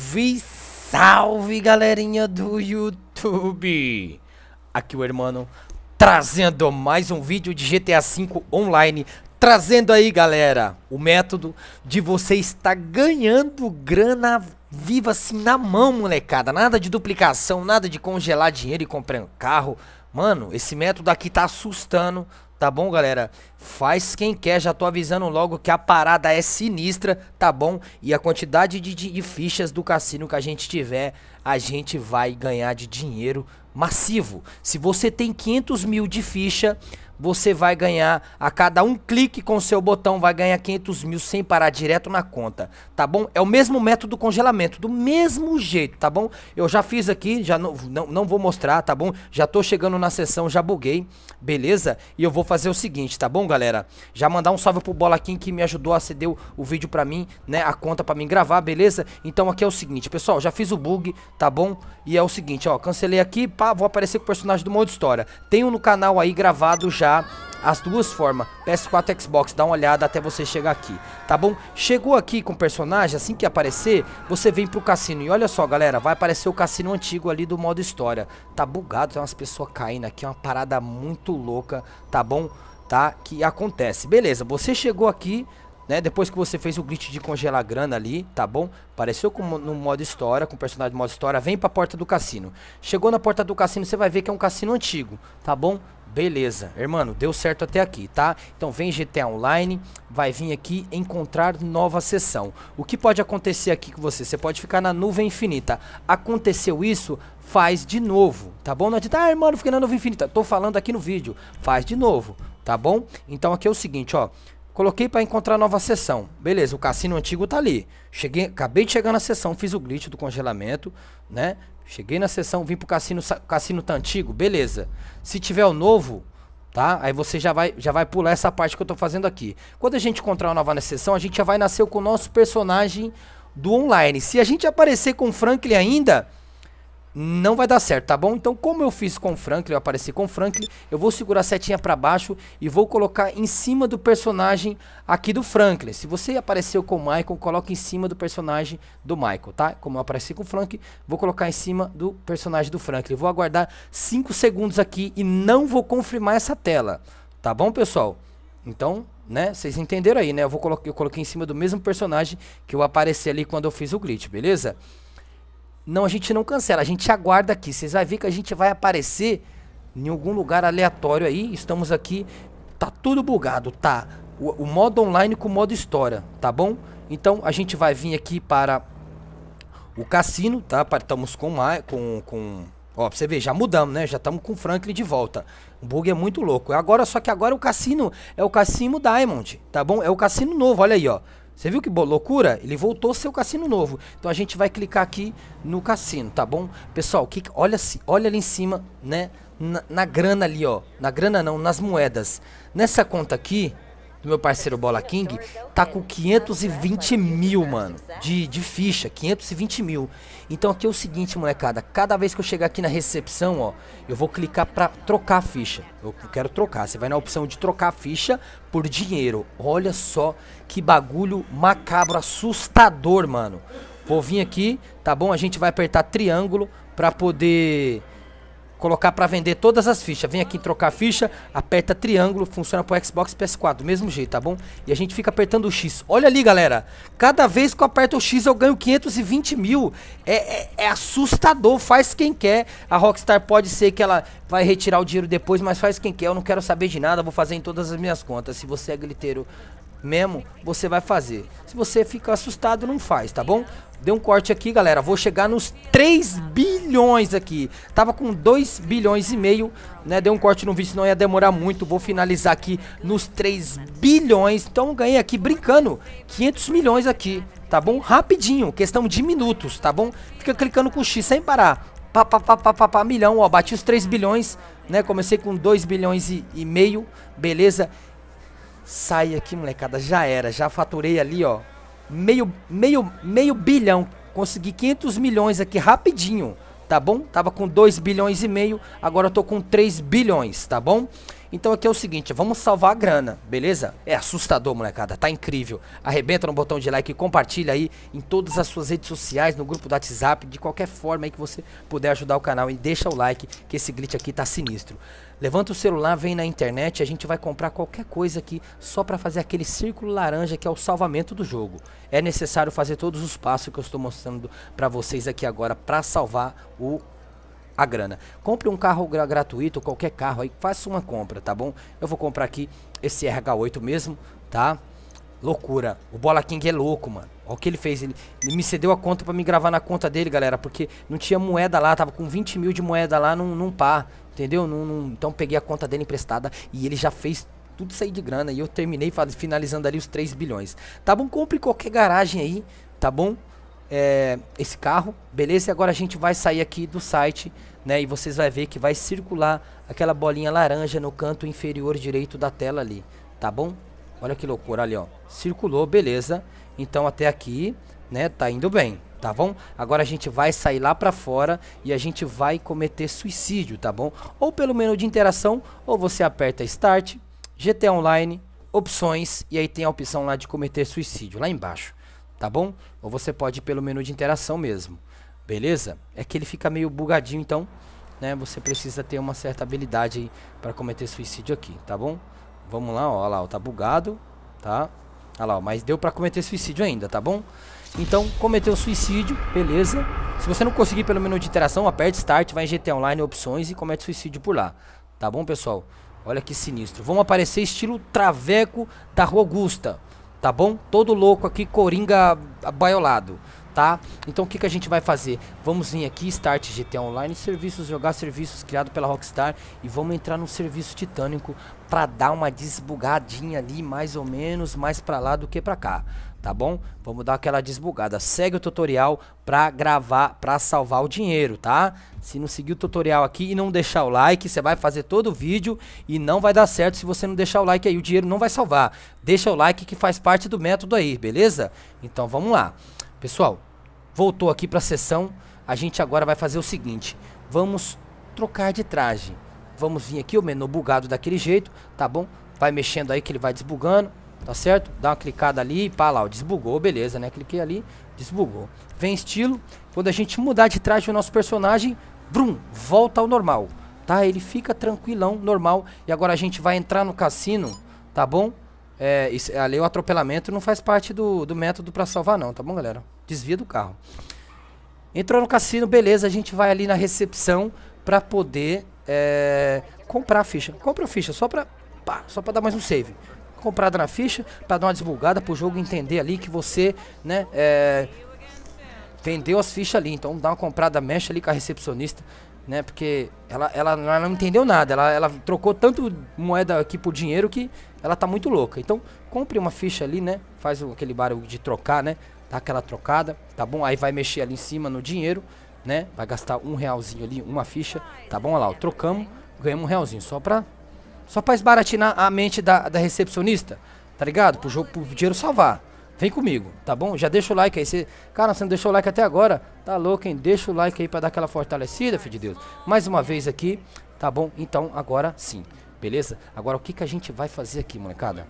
Salve, salve galerinha do YouTube! Aqui o irmão trazendo mais um vídeo de GTA V Online. Trazendo aí galera, o método de você estar ganhando grana viva assim na mão molecada. Nada de duplicação, nada de congelar dinheiro e comprar um carro. Mano, esse método aqui tá assustando Tá bom, galera? Faz quem quer, já tô avisando logo que a parada é sinistra, tá bom? E a quantidade de, de, de fichas do cassino que a gente tiver, a gente vai ganhar de dinheiro massivo. Se você tem 500 mil de ficha, você vai ganhar, a cada um clique com o seu botão, vai ganhar 500 mil sem parar direto na conta, tá bom? É o mesmo método congelamento, do mesmo jeito, tá bom? Eu já fiz aqui, já não, não, não vou mostrar, tá bom? Já tô chegando na sessão, já buguei, beleza? E eu vou fazer o seguinte, tá bom, galera? Já mandar um salve pro Bola King que me ajudou a ceder o, o vídeo pra mim, né? A conta pra mim gravar, beleza? Então aqui é o seguinte, pessoal, já fiz o bug, tá bom? E é o seguinte, ó, cancelei aqui, pá, vou aparecer com o personagem do modo história. Tenho no canal aí gravado já, jogar as duas formas, PS4 Xbox, dá uma olhada até você chegar aqui, tá bom? Chegou aqui com o personagem, assim que aparecer, você vem pro cassino. E olha só, galera, vai aparecer o cassino antigo ali do modo história. Tá bugado, tem umas pessoas caindo aqui, é uma parada muito louca, tá bom? Tá? Que acontece. Beleza, você chegou aqui, né? Depois que você fez o glitch de congelar grana ali, tá bom? Apareceu com, no modo história, com o personagem de modo história, vem pra porta do cassino. Chegou na porta do cassino, você vai ver que é um cassino antigo, tá bom? Beleza, irmão, deu certo até aqui, tá? Então vem GTA Online, vai vir aqui encontrar nova sessão. O que pode acontecer aqui com você? Você pode ficar na nuvem infinita. Aconteceu isso, faz de novo, tá bom? Não adianta, ah, irmão, fiquei na nuvem infinita. Tô falando aqui no vídeo, faz de novo, tá bom? Então aqui é o seguinte, ó. Coloquei para encontrar nova sessão. Beleza, o cassino antigo tá ali. Cheguei, acabei de chegar na sessão, fiz o glitch do congelamento, né? Cheguei na sessão, vim pro cassino, cassino tá antigo, beleza. Se tiver o novo, tá? Aí você já vai, já vai pular essa parte que eu tô fazendo aqui. Quando a gente encontrar uma nova sessão, a gente já vai nascer com o nosso personagem do online. Se a gente aparecer com o Franklin ainda, não vai dar certo, tá bom? Então, como eu fiz com o Franklin, eu apareci com o Franklin, eu vou segurar a setinha para baixo e vou colocar em cima do personagem aqui do Franklin. Se você apareceu com o Michael, coloque em cima do personagem do Michael, tá? Como eu apareci com o Franklin, vou colocar em cima do personagem do Franklin. Vou aguardar 5 segundos aqui e não vou confirmar essa tela, tá bom, pessoal? Então, né, vocês entenderam aí, né? Eu, vou colo eu coloquei em cima do mesmo personagem que eu apareci ali quando eu fiz o glitch, beleza? Beleza? Não, a gente não cancela, a gente aguarda aqui. Vocês vão ver que a gente vai aparecer em algum lugar aleatório aí. Estamos aqui, tá tudo bugado, tá? O, o modo online com o modo história, tá bom? Então a gente vai vir aqui para o cassino, tá? Estamos com com com Ó, pra você ver, já mudamos, né? Já estamos com o Franklin de volta. O bug é muito louco. Agora, só que agora o cassino é o cassino Diamond, tá bom? É o cassino novo, olha aí, ó. Você viu que loucura? Ele voltou seu cassino novo. Então a gente vai clicar aqui no cassino, tá bom? Pessoal, que, olha, olha ali em cima, né? Na, na grana ali, ó. Na grana não, nas moedas. Nessa conta aqui, do meu parceiro Bola King, tá com 520 mil, mano, de, de ficha, 520 mil. Então aqui é o seguinte, molecada, cada vez que eu chegar aqui na recepção, ó, eu vou clicar pra trocar a ficha. Eu quero trocar, você vai na opção de trocar a ficha por dinheiro. Olha só que bagulho macabro, assustador, mano. Vou vir aqui, tá bom? A gente vai apertar triângulo pra poder colocar para vender todas as fichas. Vem aqui trocar ficha, aperta triângulo, funciona pro Xbox PS4, do mesmo jeito, tá bom? E a gente fica apertando o X. Olha ali, galera. Cada vez que eu aperto o X, eu ganho 520 mil. É, é, é assustador, faz quem quer. A Rockstar pode ser que ela vai retirar o dinheiro depois, mas faz quem quer. Eu não quero saber de nada, vou fazer em todas as minhas contas. Se você é gliteiro mesmo, você vai fazer. Se você fica assustado, não faz, tá bom? Deu um corte aqui, galera. Vou chegar nos 3 ah. bilhões aqui. Tava com 2 bilhões e meio, né? Deu um corte no vídeo, senão ia demorar muito. Vou finalizar aqui nos 3 bilhões. Então ganhei aqui brincando 500 milhões aqui, tá bom? Rapidinho, questão de minutos, tá bom? Fica clicando com X sem parar. Pá, pá, pá, pá, pá, pá milhão, ó. Bati os 3 bilhões, né? Comecei com 2 bilhões e, e meio, beleza? Sai aqui, molecada. Já era. Já faturei ali, ó. Meio, meio, meio bilhão. Consegui 500 milhões aqui rapidinho, tá bom? Tava com 2 bilhões e meio, agora tô com 3 bilhões, tá bom? Então aqui é o seguinte, vamos salvar a grana, beleza? É assustador, molecada, tá incrível. Arrebenta no botão de like e compartilha aí em todas as suas redes sociais, no grupo do WhatsApp, de qualquer forma aí que você puder ajudar o canal e deixa o like, que esse glitch aqui tá sinistro. Levanta o celular, vem na internet, a gente vai comprar qualquer coisa aqui só para fazer aquele círculo laranja que é o salvamento do jogo. É necessário fazer todos os passos que eu estou mostrando para vocês aqui agora para salvar o a grana. Compre um carro gra gratuito, qualquer carro aí, faça uma compra, tá bom? Eu vou comprar aqui esse RH8 mesmo, tá? Loucura. O Bola King é louco, mano. Olha o que ele fez. Ele, ele me cedeu a conta para me gravar na conta dele, galera. Porque não tinha moeda lá. Tava com 20 mil de moeda lá num, num par. Entendeu? Num, num, então peguei a conta dele emprestada e ele já fez tudo sair de grana. E eu terminei finalizando ali os 3 bilhões. Tá bom? Compre qualquer garagem aí, tá bom? é, esse carro, beleza? E agora a gente vai sair aqui do site, né? E vocês vão ver que vai circular aquela bolinha laranja no canto inferior direito da tela ali, tá bom? Olha que loucura ali, ó. Circulou, beleza. Então até aqui, né, tá indo bem, tá bom? Agora a gente vai sair lá pra fora e a gente vai cometer suicídio, tá bom? Ou pelo menu de interação, ou você aperta Start, GT Online, opções e aí tem a opção lá de cometer suicídio lá embaixo tá bom? Ou você pode ir pelo menu de interação mesmo, beleza? É que ele fica meio bugadinho, então, né? Você precisa ter uma certa habilidade para cometer suicídio aqui, tá bom? Vamos lá, ó, ó lá, ó, tá bugado, tá? Olha lá, ó, mas deu para cometer suicídio ainda, tá bom? Então, cometeu suicídio, beleza? Se você não conseguir pelo menu de interação, aperte Start, vai em Online, opções e comete suicídio por lá. Tá bom, pessoal? Olha que sinistro. Vão aparecer estilo Traveco da Rua Augusta tá bom? Todo louco aqui, coringa baiolado tá? Então o que, que a gente vai fazer? Vamos vir aqui, Start GTA Online, serviços, jogar serviços criado pela Rockstar e vamos entrar no serviço titânico para dar uma desbugadinha ali, mais ou menos, mais para lá do que para cá, tá bom? Vamos dar aquela desbugada. Segue o tutorial para gravar, para salvar o dinheiro, tá? Se não seguir o tutorial aqui e não deixar o like, você vai fazer todo o vídeo e não vai dar certo se você não deixar o like aí, o dinheiro não vai salvar. Deixa o like que faz parte do método aí, beleza? Então vamos lá. Pessoal, voltou aqui para a sessão. A gente agora vai fazer o seguinte. Vamos trocar de traje. Vamos vir aqui, o menu bugado daquele jeito, tá bom? Vai mexendo aí que ele vai desbugando, tá certo? Dá uma clicada ali, e pá lá, ó, desbugou, beleza, né? Cliquei ali, desbugou. Vem estilo, quando a gente mudar de traje o nosso personagem, brum, volta ao normal, tá? Ele fica tranquilão, normal. E agora a gente vai entrar no cassino, tá bom? É, isso, ali o atropelamento não faz parte do, do método para salvar, não, tá bom, galera? Desvia do carro. Entrou no cassino, beleza, a gente vai ali na recepção para poder é, comprar a ficha. Compra a ficha só para só para dar mais um save. Comprada na ficha, para dar uma desbulgada pro jogo entender ali que você, né, é, vendeu as fichas ali. Então dá uma comprada, mexe ali com a recepcionista né? Porque ela, ela, ela não entendeu nada. Ela, ela trocou tanto moeda aqui por dinheiro que ela tá muito louca. Então, compre uma ficha ali, né? Faz aquele barulho de trocar, né? Dá aquela trocada, tá bom? Aí vai mexer ali em cima no dinheiro, né? Vai gastar um realzinho ali, uma ficha, tá bom? Olha lá, ó, trocamos, ganhamos um realzinho. Só pra, só pra esbaratinar a mente da, da recepcionista, tá ligado? Pro, jogo, pro dinheiro salvar. Vem comigo, tá bom? Já deixa o like aí. Cê... Cara, você não deixou o like até agora? Tá louco, hein? Deixa o like aí pra dar aquela fortalecida, filho de Deus. Mais uma vez aqui, tá bom? Então, agora sim, beleza? Agora, o que, que a gente vai fazer aqui, molecada?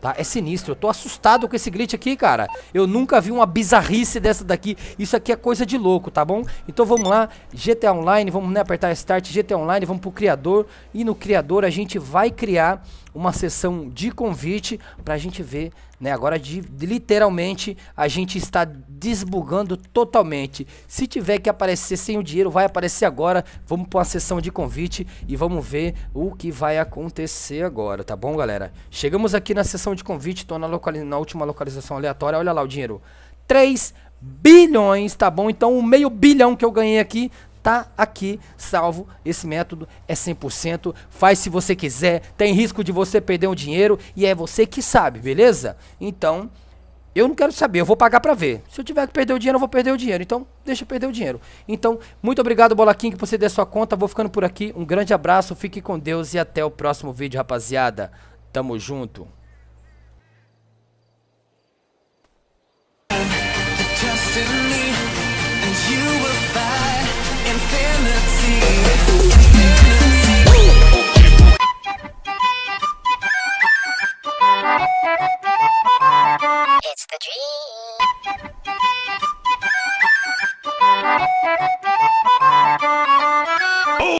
Tá? É sinistro. Eu tô assustado com esse glitch aqui, cara. Eu nunca vi uma bizarrice dessa daqui. Isso aqui é coisa de louco, tá bom? Então vamos lá. GTA Online, vamos né, apertar Start, GTA Online, vamos pro criador. E no criador a gente vai criar uma sessão de convite para a gente ver, né? Agora de, literalmente a gente está desbugando totalmente. Se tiver que aparecer sem o dinheiro, vai aparecer agora. Vamos para uma sessão de convite e vamos ver o que vai acontecer agora, tá bom, galera? Chegamos aqui na sessão de convite, tô na, na última localização aleatória. Olha lá o dinheiro. 3 bilhões, tá bom? Então, o meio bilhão que eu ganhei aqui tá aqui salvo. Esse método é 100%, faz se você quiser, tem risco de você perder um dinheiro e é você que sabe, beleza? Então, eu não quero saber, eu vou pagar para ver. Se eu tiver que perder o dinheiro, eu vou perder o dinheiro. Então, deixa eu perder o dinheiro. Então, muito obrigado, Bola King, por você der sua conta. Vou ficando por aqui. Um grande abraço, fique com Deus e até o próximo vídeo, rapaziada. Tamo junto.